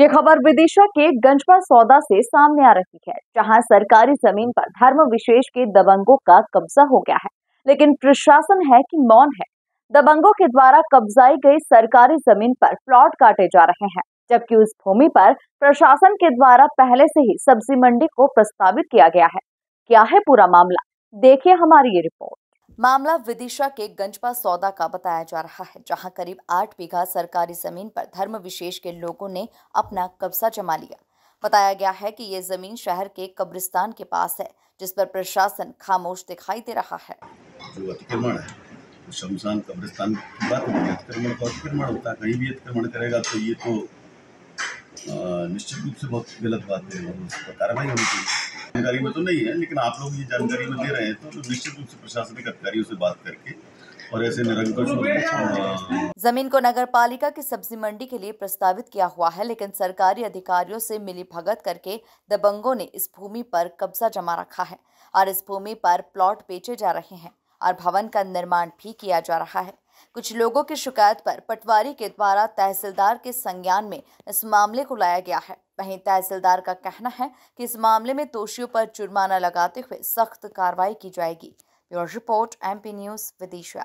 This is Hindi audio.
ये खबर विदिशा के गंजपा सौदा से सामने आ रही है जहां सरकारी जमीन पर धर्म विशेष के दबंगों का कब्जा हो गया है लेकिन प्रशासन है कि मौन है दबंगों के द्वारा कब्जाई गई सरकारी जमीन पर प्लॉट काटे जा रहे हैं जबकि उस भूमि पर प्रशासन के द्वारा पहले से ही सब्जी मंडी को प्रस्तावित किया गया है क्या है पूरा मामला देखिए हमारी ये रिपोर्ट मामला विदिशा के गंजपा सौदा का बताया जा रहा है जहां करीब आठ बीघा सरकारी जमीन पर धर्म विशेष के लोगों ने अपना कब्जा जमा लिया बताया गया है कि ये जमीन शहर के कब्रिस्तान के पास है जिस पर प्रशासन खामोश दिखाई दे रहा है जो अतिक्रमण है शमशान कब्रिस्तान की बात नहीं अतिक्रमण तो अतिक्रमण होता है कहीं भी अतिक्रमण करेगा तो ये तो निश्चित रूप से बहुत गलत बात है और उस पर कार्रवाई होनी चाहिए जानकारी में तो नहीं है लेकिन आप लोग ये जानकारी में दे रहे हैं तो, निश्चित रूप से प्रशासनिक अधिकारियों से बात करके और ऐसे जमीन को नगर पालिका की सब्जी मंडी के लिए प्रस्तावित किया हुआ है लेकिन सरकारी अधिकारियों से मिली भगत करके दबंगों ने इस भूमि पर कब्जा जमा रखा है और इस भूमि पर प्लॉट बेचे जा रहे हैं और भवन का निर्माण भी किया जा रहा है कुछ लोगों की शिकायत पर पटवारी के द्वारा तहसीलदार के संज्ञान में इस मामले को लाया गया है वहीं तहसीलदार का कहना है कि इस मामले में दोषियों पर जुर्माना लगाते हुए सख्त कार्रवाई की जाएगी bureau report MP news Vidisha